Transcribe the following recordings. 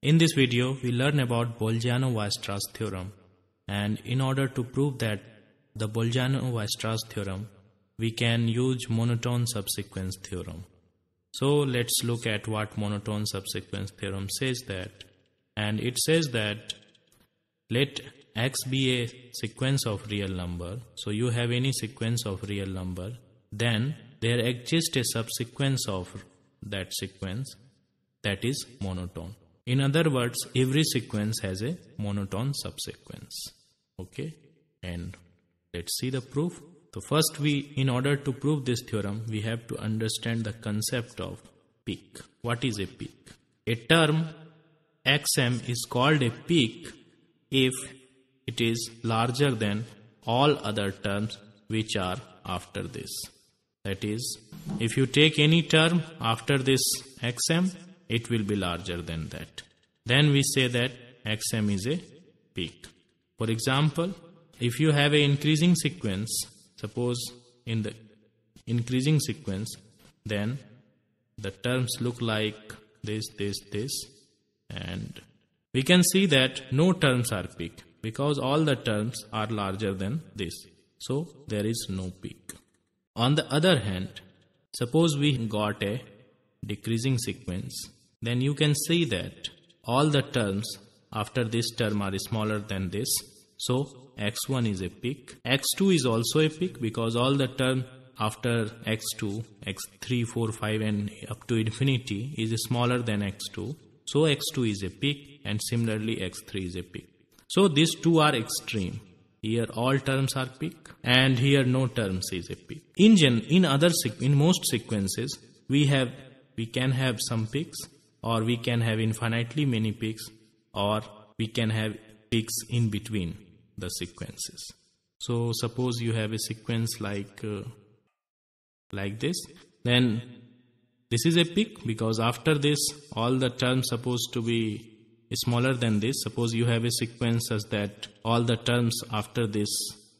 In this video, we learn about Bolzano-Weierstrass theorem. And in order to prove that the Bolzano-Weierstrass theorem, we can use monotone subsequence theorem. So let's look at what monotone subsequence theorem says that. And it says that let x be a sequence of real number. So you have any sequence of real number. Then there exists a subsequence of that sequence that is monotone. In other words, every sequence has a monotone subsequence. Okay, and let's see the proof. So first we, in order to prove this theorem, we have to understand the concept of peak. What is a peak? A term xm is called a peak if it is larger than all other terms which are after this. That is, if you take any term after this xm, it will be larger than that then we say that xm is a peak. For example, if you have an increasing sequence, suppose in the increasing sequence, then the terms look like this, this, this, and we can see that no terms are peak because all the terms are larger than this. So there is no peak. On the other hand, suppose we got a decreasing sequence, then you can see that all the terms after this term are smaller than this. So x1 is a peak. x2 is also a peak because all the term after x2, x3, 4, 5 and up to infinity is smaller than x2. So x2 is a peak and similarly x3 is a peak. So these two are extreme. Here all terms are peak and here no terms is a peak. In gen in other in most sequences we have we can have some peaks or we can have infinitely many peaks or we can have peaks in between the sequences. So suppose you have a sequence like uh, like this then this is a peak because after this all the terms supposed to be smaller than this suppose you have a sequence such that all the terms after this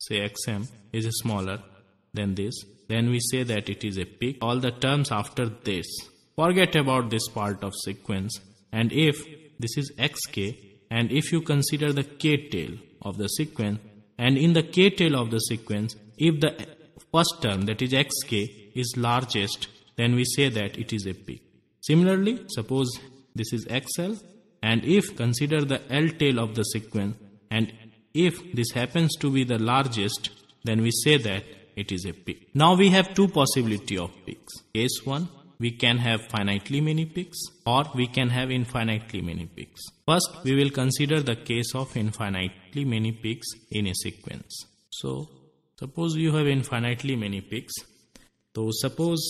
say xm is smaller than this then we say that it is a peak all the terms after this Forget about this part of sequence and if this is xk and if you consider the k tail of the sequence and in the k tail of the sequence if the first term that is xk is largest then we say that it is a peak. Similarly, suppose this is xl and if consider the L tail of the sequence and if this happens to be the largest then we say that it is a peak. Now we have two possibility of peaks. Case 1 we can have finitely many peaks or we can have infinitely many peaks. First, we will consider the case of infinitely many peaks in a sequence. So, suppose you have infinitely many peaks. So, suppose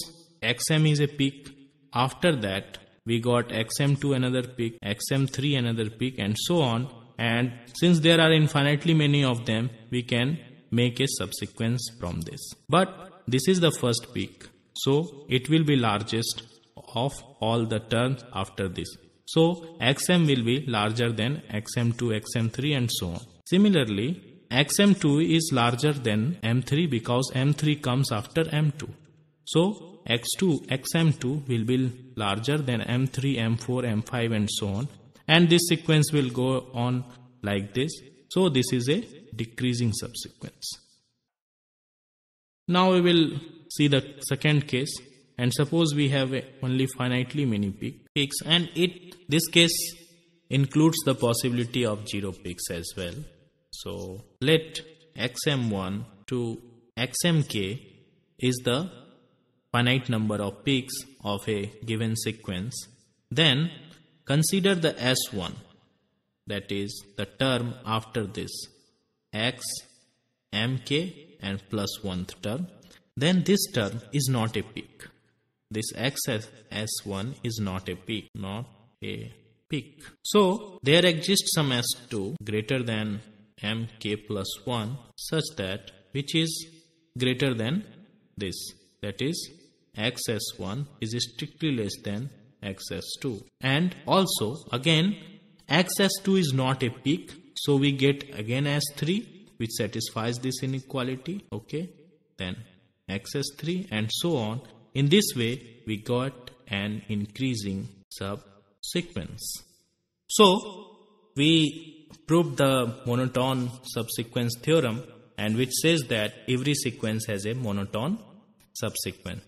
xm is a peak. After that, we got xm2 another peak, xm3 another peak and so on. And since there are infinitely many of them, we can make a subsequence from this. But this is the first peak. So it will be largest of all the terms after this. So xm will be larger than xm2, xm3 and so on. Similarly, xm2 is larger than m3 because m3 comes after m2. So x2, xm2 will be larger than m3, m4, m5 and so on. And this sequence will go on like this. So this is a decreasing subsequence. Now we will see the second case and suppose we have only finitely many peaks and it this case includes the possibility of zero peaks as well so let xm1 to xmk is the finite number of peaks of a given sequence then consider the s1 that is the term after this x mk and plus one term then this term is not a peak. This x as S1 is not a peak, not a peak. So there exists some S2 greater than mk plus 1 such that which is greater than this that is xs1 is strictly less than xs2 and also again xs2 is not a peak so we get again s3 which satisfies this inequality okay then access3 and so on. In this way, we got an increasing subsequence. So, we proved the monotone subsequence theorem and which says that every sequence has a monotone subsequence.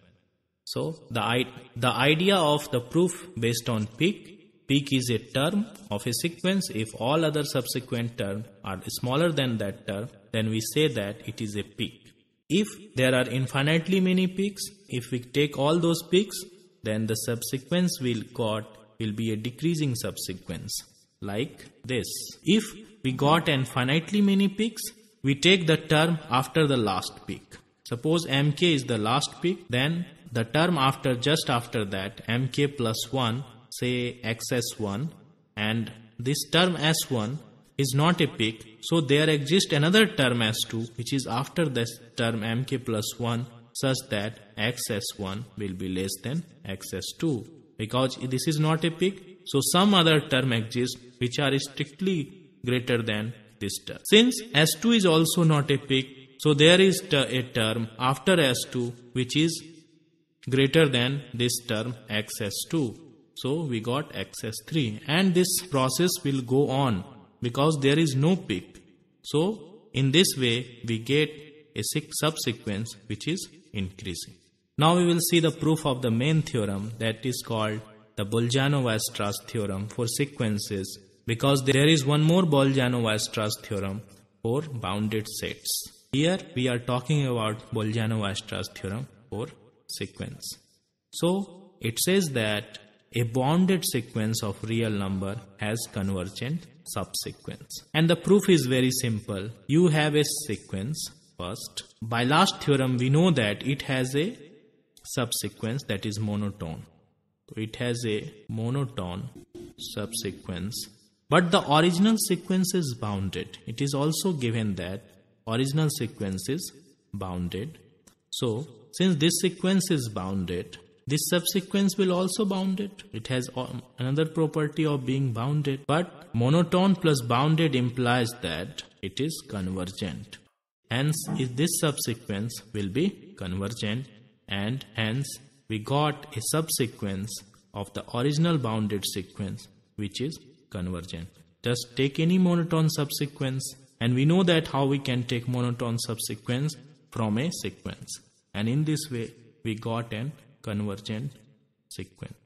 So, the, the idea of the proof based on peak peak is a term of a sequence if all other subsequent terms are smaller than that term then we say that it is a peak if there are infinitely many peaks, if we take all those peaks, then the subsequence we'll got will be a decreasing subsequence, like this. If we got infinitely many peaks, we take the term after the last peak. Suppose mk is the last peak, then the term after just after that, mk plus 1, say xs1, and this term s1 is not a peak, so there exists another term S2 which is after this term mk plus 1 such that xs1 will be less than xs2 because this is not a peak, so some other term exists which are strictly greater than this term. Since S2 is also not a peak, so there is a term after S2 which is greater than this term xs2. So we got xs3 and this process will go on because there is no peak. So, in this way, we get a subsequence which is increasing. Now we will see the proof of the main theorem that is called the Bolzano-Weierstrass theorem for sequences because there is one more Bolzano-Weierstrass theorem for bounded sets. Here we are talking about Bolzano-Weierstrass theorem for sequence. So it says that a bounded sequence of real number has convergent subsequence. And the proof is very simple. You have a sequence first. By last theorem, we know that it has a subsequence that is monotone. So it has a monotone subsequence. But the original sequence is bounded. It is also given that original sequence is bounded. So, since this sequence is bounded, this subsequence will also bound it. It has um, another property of being bounded. But monotone plus bounded implies that it is convergent. Hence, this subsequence will be convergent and hence we got a subsequence of the original bounded sequence which is convergent. Just take any monotone subsequence and we know that how we can take monotone subsequence from a sequence and in this way we got an convergent sequence